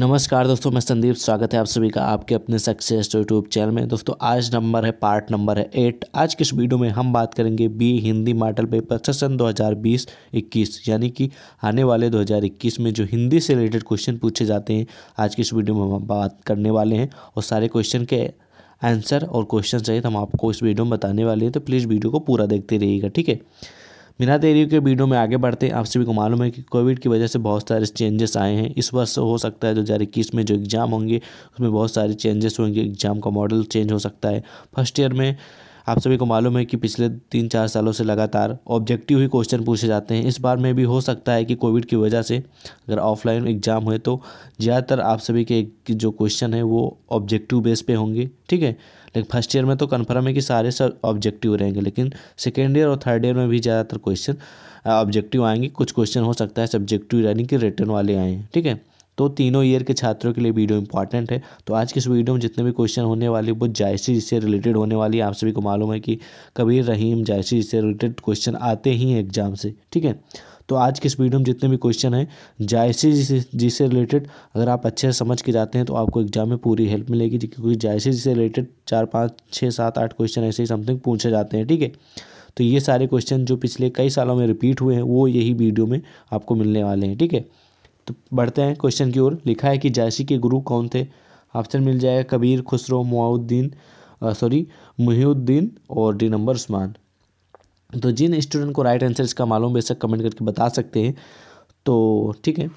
नमस्कार दोस्तों मैं संदीप स्वागत है आप सभी का आपके अपने सक्सेस यूट्यूब चैनल में दोस्तों आज नंबर है पार्ट नंबर है एट आज के इस वीडियो में हम बात करेंगे B Hindi model paper session 2020-21 यानी कि आने वाले 2021 में जो हिंदी से रिलेटेड क्वेश्चन पूछे जाते हैं आज के इस वीडियो में हम बात करने वाले हैं और सारे क्वेश्चन के आंसर और क्वेश्चन सहित हम आपको इस वीडियो में बताने वाले हैं तो प्लीज़ वीडियो को पूरा देखते रहिएगा ठीक है बिना देरी के वीडियो में आगे बढ़ते हैं आप सभी को मालूम है कि कोविड की वजह से बहुत सारे चेंजेस आए हैं इस वर्ष हो सकता है दो हज़ार इक्कीस में जो एग्ज़ाम होंगे उसमें बहुत सारे चेंजेस होंगे एग्ज़ाम का मॉडल चेंज हो सकता है फर्स्ट ईयर में आप सभी को मालूम है कि पिछले तीन चार सालों से लगातार ऑब्जेक्टिव ही क्वेश्चन पूछे जाते हैं इस बार में भी हो सकता है कि कोविड की वजह से अगर ऑफलाइन एग्ज़ाम हुए तो ज़्यादातर आप सभी के जो क्वेश्चन है वो ऑब्जेक्टिव बेस पे होंगे ठीक है लेकिन फर्स्ट ईयर में तो कन्फर्म है कि सारे सब ऑब्जेक्टिव रहेंगे लेकिन सेकेंड ईयर और थर्ड ईयर में भी ज़्यादातर क्वेश्चन ऑब्जेक्टिव आएंगे कुछ क्वेश्चन हो सकता है सब्जेक्टिव यानी कि रिटर्न वाले आए हैं ठीक है तो तीनों ईयर के छात्रों के लिए वीडियो इंपॉर्टेंट है तो आज के इस वीडियो में जितने भी क्वेश्चन होने वाले वो जायसी जिससे रिलेटेड होने वाली आप सभी को मालूम है कि कबीर रहीम जायसी जिससे रिलेटेड क्वेश्चन आते ही हैं एग्जाम से ठीक है तो आज के इस वीडियो में जितने भी क्वेश्चन हैं जायसी जिससे जिससे रिलेटेड अगर आप अच्छे से समझ के जाते हैं तो आपको एग्जाम में पूरी हेल्प मिलेगी क्योंकि जायसी जिससे रिलेटेड चार पाँच छः सात आठ क्वेश्चन ऐसे ही समथिंग पूछे जाते हैं ठीक है तो ये सारे क्वेश्चन जो पिछले कई सालों में रिपीट हुए हैं वो यही वीडियो में आपको मिलने वाले हैं ठीक है तो बढ़ते हैं क्वेश्चन की ओर लिखा है कि जायसी के गुरु कौन थे ऑप्शन मिल जाएगा कबीर खुसरो मुआउद्दीन सॉरी मुहिउद्दीन और डी नंबर उस्मान तो जिन स्टूडेंट को राइट आंसर इसका मालूम बेशक कमेंट करके बता सकते हैं तो ठीक है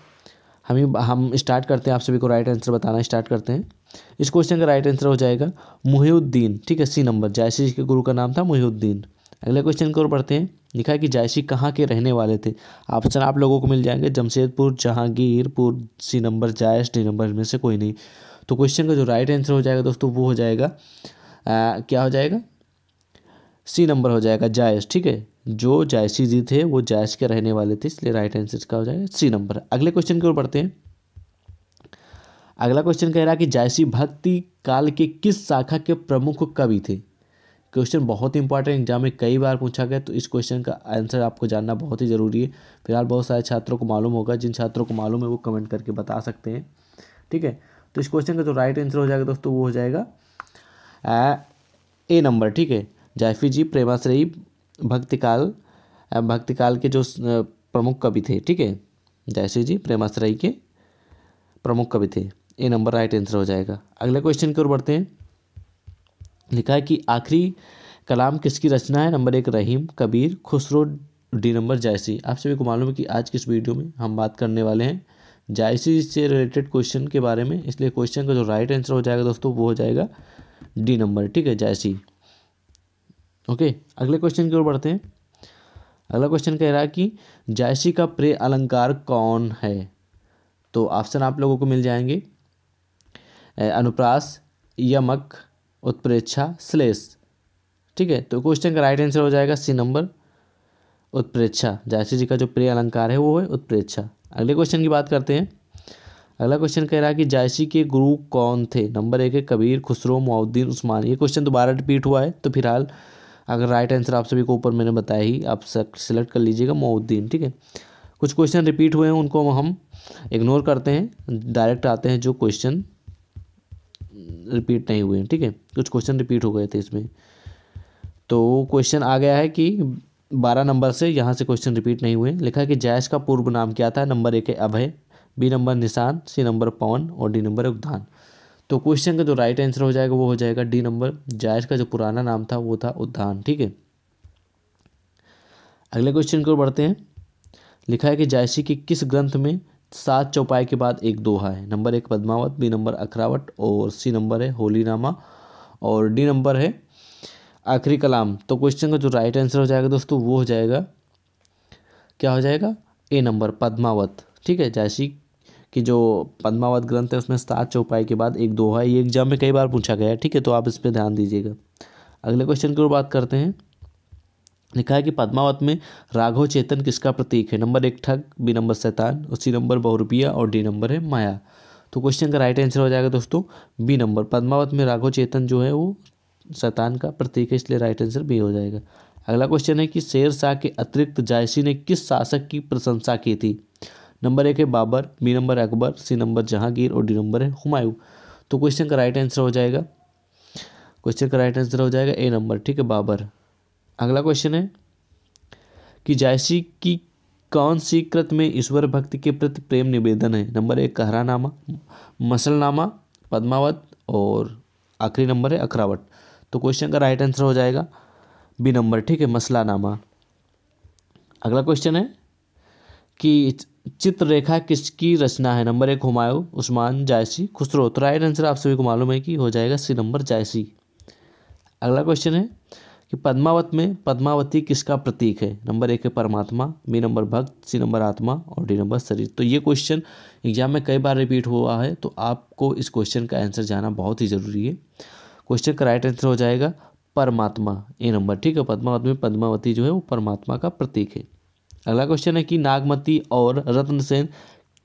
हम ही हम स्टार्ट करते हैं आप सभी को राइट आंसर बताना स्टार्ट करते हैं इस क्वेश्चन का राइट आंसर हो जाएगा मुहिउद्दीन ठीक है सी नंबर जायसी के गुरु का नाम था मुहिउद्दीन अगले क्वेश्चन की ओर बढ़ते हैं लिखा है कि जायसी कहाँ के रहने वाले थे ऑप्शन आप, लोगों को मिल जाएंगे Jamshedpur Jahangirpur C number Jayas D number में से कोई नहीं तो क्वेश्चन का जो राइट आंसर हो जाएगा दोस्तों वो हो जाएगा आ, क्या हो जाएगा सी नंबर हो जाएगा जायस ठीक है जो जायसी जी थे वो जायस के रहने वाले थे इसलिए राइट आंसर का हो जाएगा सी नंबर अगले क्वेश्चन की ओर बढ़ते हैं अगला क्वेश्चन कह रहा है कि जायसी भक्ति काल के किस शाखा के प्रमुख कवि थे क्वेश्चन बहुत ही इंपॉर्टेंट एग्जाम में कई बार पूछा गया तो इस क्वेश्चन का आंसर आपको जानना बहुत ही ज़रूरी है फिलहाल बहुत सारे छात्रों को मालूम होगा जिन छात्रों को मालूम है वो कमेंट करके बता सकते हैं ठीक है तो इस क्वेश्चन का जो राइट आंसर हो जाएगा दोस्तों वो हो जाएगा ए नंबर ठीक है जायफी जी प्रेमाश्रयी भक्तिकाल भक्तिकाल के जो प्रमुख कवि थे ठीक है जायश्री जी प्रेमाश्रयी के प्रमुख कवि थे ए नंबर राइट आंसर हो जाएगा अगले क्वेश्चन की ओर बढ़ते हैं लिखा है कि आखिरी कलाम किसकी रचना है नंबर एक रहीम कबीर खुसरो डी नंबर जायसी आप सभी को मालूम है कि आज किस वीडियो में हम बात करने वाले हैं जायसी से रिलेटेड क्वेश्चन के बारे में इसलिए क्वेश्चन का जो राइट आंसर हो जाएगा दोस्तों वो हो जाएगा डी नंबर ठीक है जायसी ओके अगले क्वेश्चन की ओर बढ़ते हैं अगला क्वेश्चन कह रहा है कि जायसी का प्रे अलंकार कौन है तो ऑप्शन आप लोगों को मिल जाएंगे अनुप्रास यमक उत्प्रेक्षा स्लेस ठीक है तो क्वेश्चन का राइट आंसर हो जाएगा सी नंबर उत्प्रेक्षा जायसी जी का जो प्रिय अलंकार है वो है उत्प्रेक्षा अगले क्वेश्चन की बात करते हैं अगला क्वेश्चन कह रहा है कि जायसी के गुरु कौन थे नंबर एक है कबीर खुसरो मुआउद्दीन उस्मान ये क्वेश्चन दोबारा रिपीट हुआ है तो फिलहाल अगर राइट आंसर आप सभी को ऊपर मैंने बताया ही आप सेलेक्ट कर लीजिएगा मुआउद्दीन ठीक है कुछ क्वेश्चन रिपीट हुए हैं उनको हम इग्नोर करते हैं डायरेक्ट आते हैं जो क्वेश्चन रिपीट नहीं हुए ठीक है कुछ क्वेश्चन रिपीट हो गए थे इसमें तो क्वेश्चन आ गया है कि बारह नंबर से यहाँ से क्वेश्चन रिपीट नहीं हुए लिखा है कि जयश का पूर्व नाम क्या था नंबर एक है अभय बी नंबर निशान सी नंबर पवन और डी नंबर उद्धान तो क्वेश्चन का जो राइट आंसर हो जाएगा वो हो जाएगा डी नंबर जायश का जो पुराना नाम था वो था उद्धान ठीक है अगले क्वेश्चन की ओर बढ़ते हैं लिखा है कि जायसी के किस ग्रंथ में सात चौपाई के बाद एक दोहा है नंबर एक पद्मावत बी नंबर अखरावट और सी नंबर है होली नामा और डी नंबर है आखिरी कलाम तो क्वेश्चन का जो राइट आंसर हो जाएगा दोस्तों वो हो जाएगा क्या हो जाएगा ए नंबर पद्मावत ठीक है जैसी कि जो पद्मावत ग्रंथ है उसमें सात चौपाई के बाद एक दोहा ये एग्जाम में कई बार पूछा गया है ठीक है तो आप इस पर ध्यान दीजिएगा अगले क्वेश्चन की ओर बात करते हैं लिखा है कि पद्मावत में राघव चेतन किसका प्रतीक है नंबर एक ठग बी नंबर शैतान और सी नंबर बहुरुपिया और डी नंबर है माया तो क्वेश्चन का राइट आंसर हो जाएगा दोस्तों बी नंबर पद्मावत में राघव चेतन जो है वो शैतान का प्रतीक है इसलिए राइट आंसर बी हो जाएगा अगला क्वेश्चन है कि शेर शाह के अतिरिक्त जायसी ने किस शासक की प्रशंसा की थी नंबर एक है Babur B number Akbar C number Jahangir और डी नंबर है हुमायूं तो क्वेश्चन का राइट आंसर हो जाएगा क्वेश्चन का राइट आंसर हो जाएगा ए नंबर ठीक है बाबर अगला क्वेश्चन है कि जायसी की कौन सी कृत में ईश्वर भक्ति के प्रति प्रेम निवेदन है नंबर एक कहरानामा मसलनामा पद्मावत और आखिरी नंबर है अखरावट तो क्वेश्चन का राइट आंसर हो जाएगा बी नंबर ठीक है मसलानामा अगला क्वेश्चन है कि चित्ररेखा किसकी रचना है नंबर एक हुमायूं उस्मान जायसी खुसरो तो राइट आंसर आप सभी को मालूम है कि हो जाएगा सी नंबर जायसी अगला क्वेश्चन है कि पद्मावत में पद्मावती किसका प्रतीक है नंबर एक है परमात्मा बी नंबर भक्त सी नंबर आत्मा और डी नंबर शरीर तो ये क्वेश्चन एग्जाम में कई बार रिपीट हुआ है तो आपको इस क्वेश्चन का आंसर जाना बहुत ही ज़रूरी है क्वेश्चन का राइट आंसर हो जाएगा परमात्मा ए नंबर ठीक है पद्मावत में पद्मावती जो है वो परमात्मा का प्रतीक है अगला क्वेश्चन है कि नागमती और रत्नसेन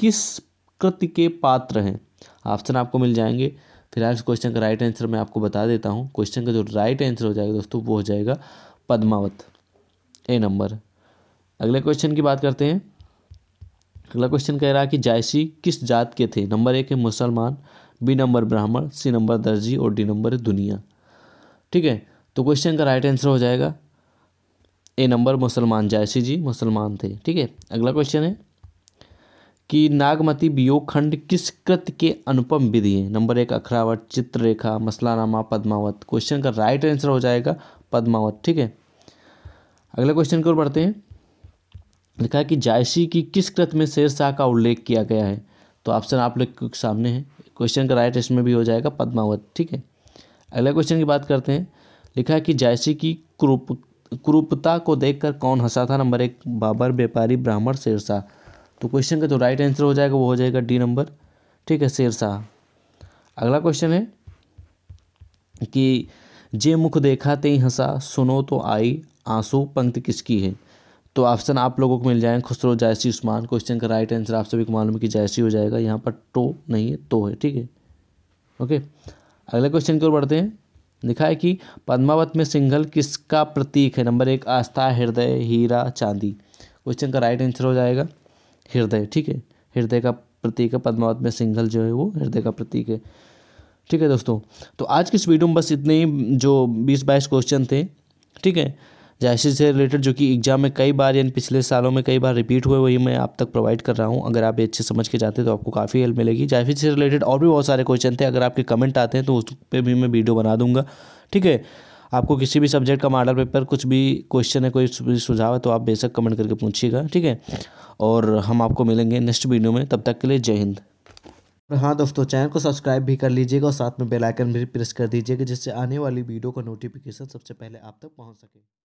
किस कृति के पात्र हैं ऑप्शन आपको मिल जाएंगे फिलहाल इस क्वेश्चन का राइट आंसर मैं आपको बता देता हूँ क्वेश्चन का जो राइट आंसर हो जाएगा दोस्तों वो हो जाएगा पद्मावत ए नंबर अगले क्वेश्चन की बात करते हैं अगला क्वेश्चन कह रहा है कि जायसी किस जात के थे नंबर एक है मुसलमान बी नंबर ब्राह्मण सी नंबर दर्जी और डी नंबर दुनिया ठीक है तो क्वेश्चन का राइट आंसर हो जाएगा ए नंबर मुसलमान जायसी जी मुसलमान थे ठीक है अगला क्वेश्चन है कि नागमती वियोग खंड किस कृत के अनुपम विधि है नंबर एक अखरावट चित्ररेखा मसलानामा पद्मावत क्वेश्चन का राइट आंसर हो जाएगा पद्मावत ठीक है अगले क्वेश्चन की ओर बढ़ते हैं लिखा है कि जायसी की किस कृत में शेर शाह का उल्लेख किया गया है तो ऑप्शन आप लोग के सामने है क्वेश्चन का राइट इसमें भी हो जाएगा पद्मावत ठीक है अगले क्वेश्चन की बात करते हैं लिखा है कि जायसी की क्रूप क्रूपता को देखकर कौन हंसा था नंबर एक बाबर व्यापारी ब्राह्मण शेरशाह तो क्वेश्चन का जो राइट आंसर हो जाएगा वो हो जाएगा डी नंबर ठीक है शेरशाह अगला क्वेश्चन है कि जे मुख देखा ते हंसा सुनो तो आई आंसू पंक्ति किसकी है तो ऑप्शन आप लोगों को मिल जाएंगे खुसरो जायसी उस्मान क्वेश्चन का राइट आंसर आप सभी को मालूम है कि जायसी हो जाएगा यहाँ पर टो तो नहीं है तो है ठीक है ओके अगले क्वेश्चन की ओर बढ़ते हैं लिखा है कि पद्मावत में सिंगल किसका प्रतीक है नंबर एक आस्था हृदय हीरा चांदी क्वेश्चन का राइट आंसर हो जाएगा हृदय ठीक है हृदय का प्रतीक है पद्मावत में सिंगल जो है वो हृदय का प्रतीक है ठीक है दोस्तों तो आज की इस वीडियो में बस इतने ही जो बीस बाईस क्वेश्चन थे ठीक है जैसे से रिलेटेड जो कि एग्जाम में कई बार यानी पिछले सालों में कई बार रिपीट हुए वही मैं आप तक प्रोवाइड कर रहा हूँ अगर आप अच्छे समझ के जाते तो आपको काफ़ी हेल्प मिलेगी जैसे से रिलेटेड और भी बहुत सारे क्वेश्चन थे अगर आपके कमेंट आते हैं तो उस पर भी मैं वीडियो बना दूंगा ठीक है आपको किसी भी सब्जेक्ट का मॉडल पेपर कुछ भी क्वेश्चन है कोई सुझाव है तो आप बेशक कमेंट करके पूछिएगा ठीक है और हम आपको मिलेंगे नेक्स्ट वीडियो में तब तक के लिए जय हिंद हाँ दोस्तों चैनल को सब्सक्राइब भी कर लीजिएगा और साथ में बेल आइकन भी प्रेस कर दीजिएगा जिससे आने वाली वीडियो का नोटिफिकेशन सबसे पहले आप तक पहुँच सके